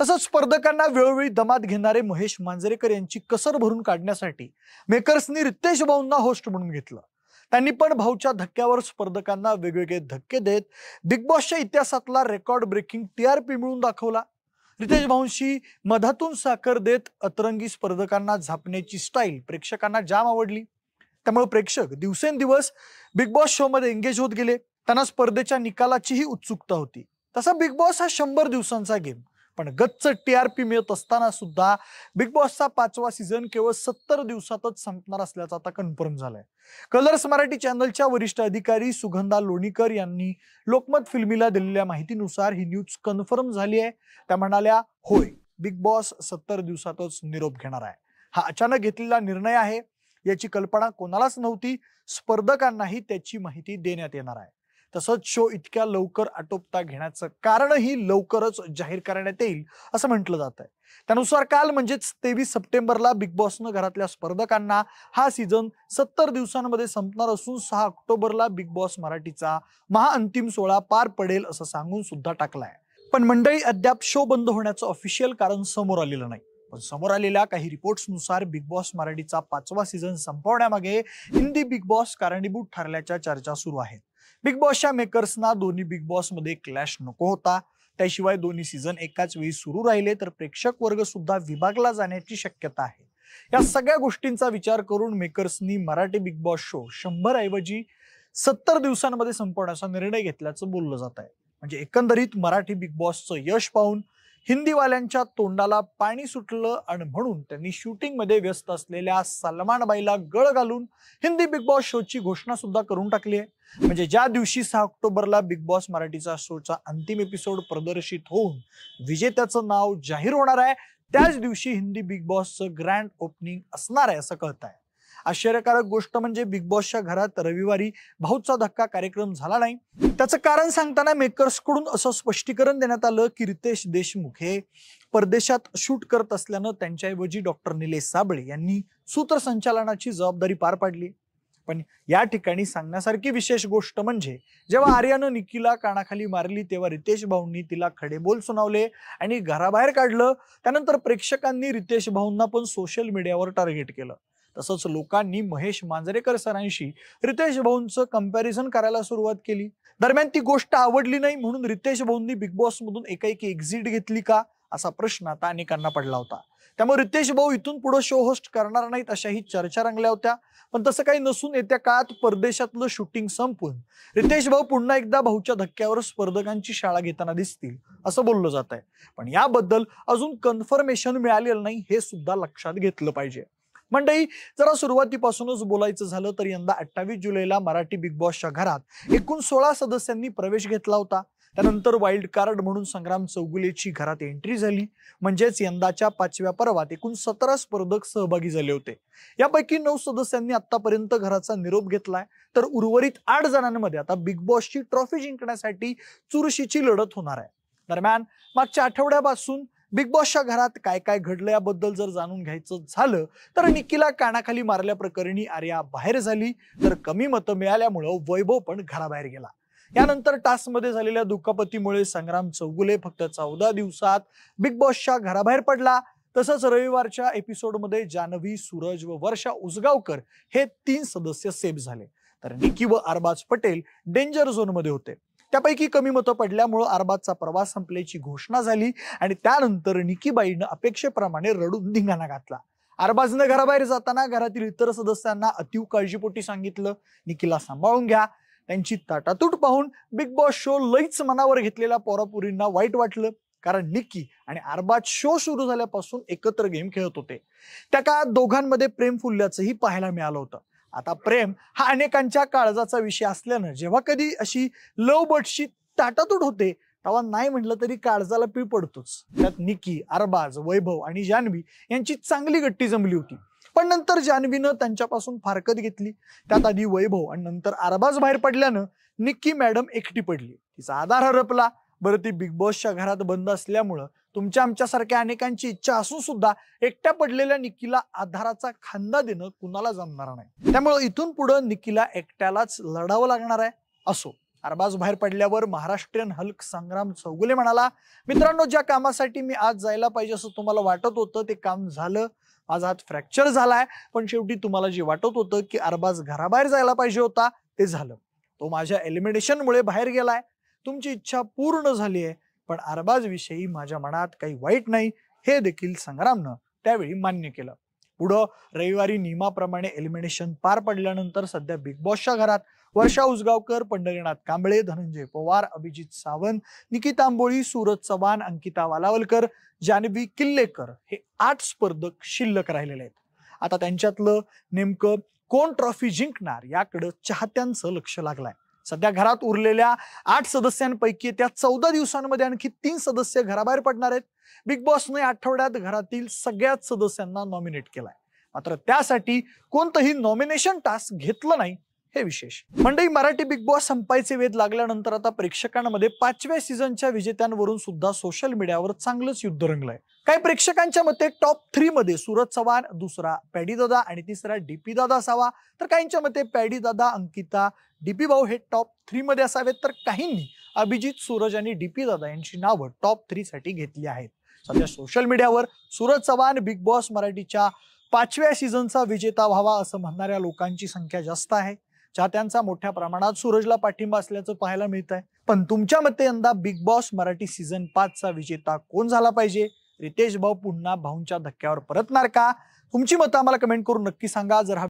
तसंच स्पर्धकांना वेळोवेळी दमात घेणारे महेश मांजरेकर यांची कसर भरून काढण्यासाठी मेकर्सनी रितेश भाऊंना होस्ट म्हणून घेतलं त्यांनी पण भाऊच्या धक्क्यावर स्पर्धकांना वेगवेगळे धक्के देत बिग बॉसच्या इतिहासातला रेकॉर्ड ब्रेकिंग टीआरपी मिळून दाखवला रितेश भाऊंशी मधातून साखर देत अतरंगी स्पर्धकांना झापण्याची स्टाईल प्रेक्षकांना जाम आवडली त्यामुळे प्रेक्षक दिवसेंदिवस बिग बॉस शो मध्ये एंगेज होत गेले त्यांना स्पर्धेच्या निकालाचीही उत्सुकता होती तसा बिग बॉस हा शंभर दिवसांचा गेम पण गच्च टी आर पी मिळत असताना सुद्धा बिग बॉसचा पाचवा सीझन केवळ सत्तर दिवसातच संपणार असल्याचं आता कन्फर्म झालंय कलर्स मराठी चॅनलच्या वरिष्ठ अधिकारी सुगंधा लोणीकर यांनी लोकमत फिल्मीला दिलेल्या माहितीनुसार ही न्यूज कन्फर्म झाली आहे त्या म्हणाल्या होय बिग बॉस सत्तर दिवसातच निरोप घेणार आहे हा अचानक घेतलेला निर्णय आहे याची कल्पना कोणालाच नव्हती स्पर्धकांनाही त्याची माहिती देण्यात येणार आहे तसंच शो इतक्या लवकर आटोपता घेण्याचं कारणही लवकरच जाहीर करण्यात येईल असं म्हटलं जात आहे त्यानुसार काल म्हणजेच तेवीस सप्टेंबरला बिग बॉसनं घरातल्या स्पर्धकांना हा सीझन सत्तर दिवसांमध्ये संपणार असून सहा ऑक्टोबरला बिग बॉस मराठीचा महाअंतिम सोहळा पार पडेल असं सांगून सुद्धा टाकलाय पण मंडळी अद्याप शो बंद होण्याचं ऑफिशियल कारण समोर आलेलं नाही पण समोर आलेल्या काही रिपोर्ट्सनुसार बिग बॉस मराठीचा पाचवा सीझन संपवण्यामागे हिंदी बिग बॉस कारणीभूत ठरल्याच्या चर्चा सुरू आहेत बिग बॉसच्या मेकर्सना दोन्ही बिग मध्ये क्लॅश नको होता त्याशिवाय दोन्ही सीझन एकाच वेळी सुरू राहिले तर प्रेक्षक वर्ग सुद्धा विभागला जाण्याची शक्यता आहे या सगळ्या गोष्टींचा विचार करून मेकर्सनी मराठी बिग बॉस शो शंभर ऐवजी सत्तर दिवसांमध्ये संपवण्याचा निर्णय घेतल्याचं बोललं जात आहे म्हणजे एकंदरीत मराठी बिग बॉसचं यश पाहून हिंदीवाल्यांच्या तोंडाला पाणी सुटलं आणि म्हणून त्यांनी शूटिंग मध्ये व्यस्त असलेल्या सलमान गळ घालून हिंदी बिग बॉस शोची घोषणा सुद्धा करून टाकली आहे म्हणजे ज्या दिवशी सहा ऑक्टोबरला बिग बॉस मराठीचा शोचा अंतिम एपिसोड प्रदर्शित होऊन विजेत्याचं नाव जाहीर होणार आहे त्याच दिवशी हिंदी बिग बॉसचं ग्रँड ओपनिंग असणार आहे असं कळत आहे आश्चर्यकारक गोष्ट म्हणजे बिग बॉसच्या घरात रविवारी भाऊचा धक्का कार्यक्रम झाला नाही त्याचं कारण सांगताना मेकर्सकडून असं स्पष्टीकरण देण्यात आलं की रितेश देशमुख हे परदेशात शूट करत असल्यानं त्यांच्याऐवजी डॉक्टर निलेश साबळे यांनी सूत्रसंचालनाची जबाबदारी पार पाडली पण या ठिकाणी सांगण्यासारखी विशेष गोष्ट म्हणजे जेव्हा आर्यानं निकीला कानाखाली मारली तेव्हा रितेश भाऊंनी तिला खडे बोल सुनावले आणि घराबाहेर काढलं त्यानंतर प्रेक्षकांनी रितेश भाऊंना पण सोशल मीडियावर टार्गेट केलं तसंच लोकांनी महेश मांजरेकर सरांशी रितेश भाऊंचं कंपॅरिझन करायला सुरुवात केली दरम्यान ती गोष्ट आवडली नाही म्हणून रितेश भाऊंनी बिग बॉसमधून एकाएकी एक्झिट घेतली का असा प्रश्न आता अनेकांना पडला होता त्यामुळे रितेश भाऊ इथून पुढे शो होस्ट करणार नाहीत अशाही चर्चा रंगल्या होत्या पण तसं काही नसून येत्या काळात परदेशातलं शूटिंग संपून रितेश भाऊ पुन्हा एकदा भाऊच्या धक्क्यावर स्पर्धकांची शाळा घेताना दिसतील असं बोललं जात आहे पण याबद्दल अजून कन्फर्मेशन मिळालेलं नाही हे सुद्धा लक्षात घेतलं पाहिजे मंडळी जरा सुरुवातीपासूनच बोलायचं झालं तर यंदा अठ्ठावीस जुलैला मराठी बिग बॉसच्या घरात एकूण सोळा सदस्यांनी प्रवेश घेतला होता त्यानंतर वाईल्ड कार्ड म्हणून संग्राम चौगुलेची घरात एंट्री झाली म्हणजेच यंदाच्या पाचव्या पर्वात एकूण सतरा स्पर्धक सहभागी झाले होते यापैकी नऊ सदस्यांनी आतापर्यंत घराचा निरोप घेतलाय तर उर्वरित आठ जणांमध्ये आता बिग बॉसची ट्रॉफी जिंकण्यासाठी चुरशीची लढत होणार आहे दरम्यान मागच्या आठवड्यापासून बिग बॉसच्या घरात काय काय घडलं याबद्दल जर जाणून घ्यायचं झालं तर निकीला कानाखाली मारल्या प्रकरणी आर्या बाहेर झाली तर कमी मतं मिळाल्यामुळं वैभव पण घराबाहेर गेला यानंतर टास्कमध्ये झालेल्या दुखापतीमुळे संग्राम चौगुले फक्त चौदा दिवसात बिग बॉसच्या घराबाहेर पडला तसंच रविवारच्या एपिसोडमध्ये जान्हवी सूरज व वर्षा उसगावकर हे तीन सदस्य सेफ झाले तर निकी व अरबाज पटेल डेंजर झोनमध्ये होते त्यापैकी कमी मतं पडल्यामुळं अरबातचा प्रवास संपल्याची घोषणा झाली आणि त्यानंतर निकीबाईनं अपेक्षेप्रमाणे रडून धिंगाणा घातला अरबाजनं घराबाहेर जाताना घरातील इतर सदस्यांना अतिव काळजीपोटी सांगितलं निकीला सांभाळून घ्या त्यांची ताटातूट पाहून बिग बॉस शो लईच मनावर घेतलेल्या पोरापुरींना वाईट वाटलं कारण निकी आणि अरबाज शो सुरू झाल्यापासून एकत्र गेम खेळत होते त्या काळात दोघांमध्ये प्रेम फुलल्याचंही पाहायला मिळालं होतं आता प्रेम हा अनेकांच्या काळजाचा विषय असल्यानं जेव्हा कधी अशी लव बर्डशी ताटातूट होते तेव्हा नाही म्हटलं तरी काळजाला पीळ पडतोच त्यात निकी अरबाज वैभव आणि जान्हवी यांची चांगली गट्टी जमली होती पण नंतर जान्हवीनं त्यांच्यापासून फारकत घेतली त्यात आधी वैभव आणि नंतर अरबाज बाहेर पडल्यानं निक्की मॅडम एकटी पडली तिचा आधार हरपला बरं ती बिग बॉसच्या घरात बंद असल्यामुळं तुमच्या आमच्यासारख्या अनेकांची इच्छा असून सुद्धा एकट्या पडलेल्या निकीला आधाराचा खांदा देणं कुणाला जमणार नाही त्यामुळे इथून पुढं निकीला एकट्यालाच लढावं लागणार आहे असो अरबाज बाहेर पडल्यावर महाराष्ट्रीयन हल्क संग्राम चौगुले म्हणाला मित्रांनो ज्या कामासाठी मी आज जायला पाहिजे असं तुम्हाला वाटत होतं ते काम झालं माझा हात फ्रॅक्चर झालाय पण शेवटी तुम्हाला जे वाटत होतं की अरबाज घराबाहेर जायला पाहिजे होता ते झालं तो माझ्या एलिमिनेशनमुळे बाहेर गेलाय तुमची इच्छा पूर्ण झाली आहे पण अरबाजविषयी माझ्या मनात काही वाईट नाही हे देखील संग्रामनं त्यावेळी मान्य केलं पुढं रविवारी नियमाप्रमाणे एलिमिनेशन पार पडल्यानंतर सध्या बिग बॉसच्या घरात वर्षा उसगावकर पंढरीनाथ कांबळे धनंजय पवार अभिजित सावंत निकिता आंबोळी सूरज चव्हाण अंकिता वालावलकर जानवी किल्लेकर हे आठ स्पर्धक शिल्लक राहिलेले आहेत आता त्यांच्यातलं नेमकं कोण ट्रॉफी जिंकणार याकडं चाहत्यांचं लक्ष लागलंय सध्या घरात उरलेल्या आठ सदस्यांपैकी त्या चौदा दिवसांमध्ये आणखी तीन सदस्य घराबाहेर पडणार आहेत बिग बॉसने आठवड्यात घरातील सगळ्याच सदस्यांना नॉमिनेट केलाय मात्र त्यासाठी कोणतंही नॉमिनेशन टास्क घेतलं नाही हे विशेष मंडई मराठी बिग बॉस संपायचे वेध लागल्यानंतर आता प्रेक्षकांमध्ये पाचव्या सीझनच्या विजेत्यांवरून सुद्धा सोशल मीडियावर चांगलंच युद्ध रंगलंय काही प्रेक्षकांच्या मते टॉप थ्री मध्ये सुरत चव्हाण दुसरा पॅडी दादा आणि तिसरा डीपी दादा असावा तर काहींच्या मते पॅडी दादा अंकिता डीपी भाऊ हे टॉप थ्री मध्ये असावेत तर काहींनी अभिजित सूरज आणि डीपी दादा यांची नावं टॉप थ्री साठी घेतली आहेत सध्या सोशल मीडियावर सूरज चव्हाण बिग बॉस मराठीच्या पाचव्या सीझनचा विजेता व्हावा असं म्हणणाऱ्या लोकांची संख्या जास्त आहे चाहत्यांचा मोठ्या प्रमाणात सूरजला पाठिंबा असल्याचं पाहायला मिळत आहे पण तुमच्या मते यंदा बिग बॉस मराठी सीझन पाच चा विजेता कोण झाला पाहिजे रितेश भाऊ पुन्हा भाऊंच्या धक्क्यावर परतणार का तुमची मतं आम्हाला कमेंट करून नक्की सांगा जर